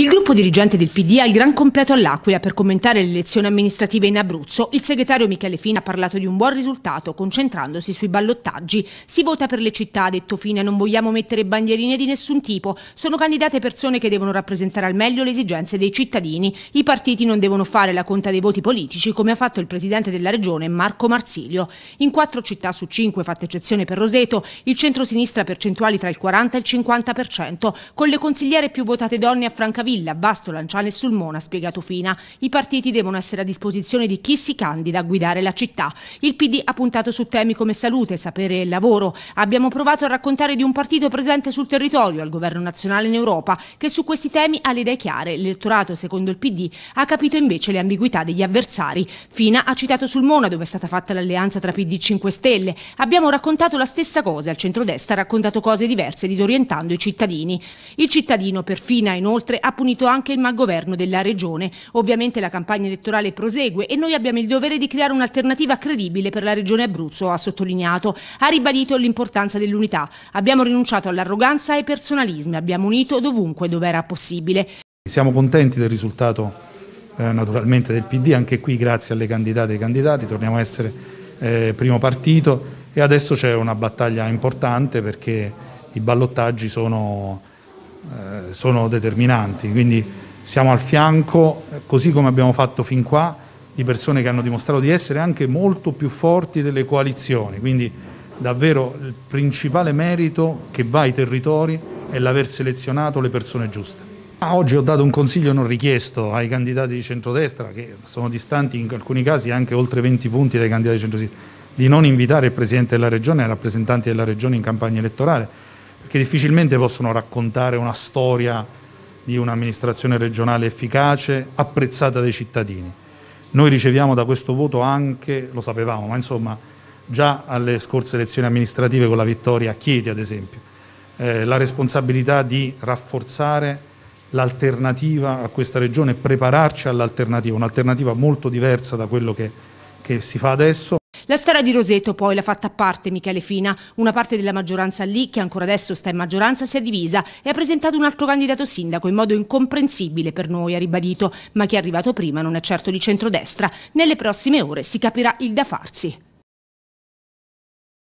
Il gruppo dirigente del PD ha il gran completo all'Aquila per commentare le elezioni amministrative in Abruzzo. Il segretario Michele Fina ha parlato di un buon risultato concentrandosi sui ballottaggi. Si vota per le città, ha detto Fina, non vogliamo mettere bandierine di nessun tipo. Sono candidate persone che devono rappresentare al meglio le esigenze dei cittadini. I partiti non devono fare la conta dei voti politici come ha fatto il presidente della regione Marco Marsilio. In quattro città su cinque, fatta eccezione per Roseto, il centro-sinistra percentuali tra il 40 e il 50%, con le consigliere più votate donne a Francavilla Villa, Basto, Lanciane e Sulmona, ha spiegato Fina. I partiti devono essere a disposizione di chi si candida a guidare la città. Il PD ha puntato su temi come salute, sapere e lavoro. Abbiamo provato a raccontare di un partito presente sul territorio, al governo nazionale in Europa, che su questi temi ha le idee chiare. L'elettorato, secondo il PD, ha capito invece le ambiguità degli avversari. Fina ha citato Sulmona, dove è stata fatta l'alleanza tra PD e 5 Stelle. Abbiamo raccontato la stessa cosa, il centrodestra ha raccontato cose diverse, disorientando i cittadini. Il cittadino, per Fina, inoltre, ha punito anche il malgoverno della regione. Ovviamente la campagna elettorale prosegue e noi abbiamo il dovere di creare un'alternativa credibile per la regione Abruzzo, ha sottolineato. Ha ribadito l'importanza dell'unità. Abbiamo rinunciato all'arroganza e ai personalismi, abbiamo unito dovunque dove era possibile. Siamo contenti del risultato eh, naturalmente del PD, anche qui grazie alle candidate e ai candidati, torniamo a essere eh, primo partito e adesso c'è una battaglia importante perché i ballottaggi sono eh, sono determinanti, quindi siamo al fianco, eh, così come abbiamo fatto fin qua, di persone che hanno dimostrato di essere anche molto più forti delle coalizioni, quindi davvero il principale merito che va ai territori è l'aver selezionato le persone giuste. oggi ho dato un consiglio non richiesto ai candidati di centrodestra, che sono distanti in alcuni casi anche oltre 20 punti dai candidati di centrodestra, di non invitare il Presidente della Regione e i rappresentanti della Regione in campagna elettorale perché difficilmente possono raccontare una storia di un'amministrazione regionale efficace, apprezzata dai cittadini. Noi riceviamo da questo voto anche, lo sapevamo, ma insomma già alle scorse elezioni amministrative con la vittoria a Chieti ad esempio, eh, la responsabilità di rafforzare l'alternativa a questa regione prepararci all'alternativa, un'alternativa molto diversa da quello che, che si fa adesso. La storia di Roseto poi l'ha fatta a parte Michele Fina, una parte della maggioranza lì che ancora adesso sta in maggioranza si è divisa e ha presentato un altro candidato sindaco in modo incomprensibile per noi, ha ribadito, ma chi è arrivato prima non è certo di centrodestra. Nelle prossime ore si capirà il da farsi.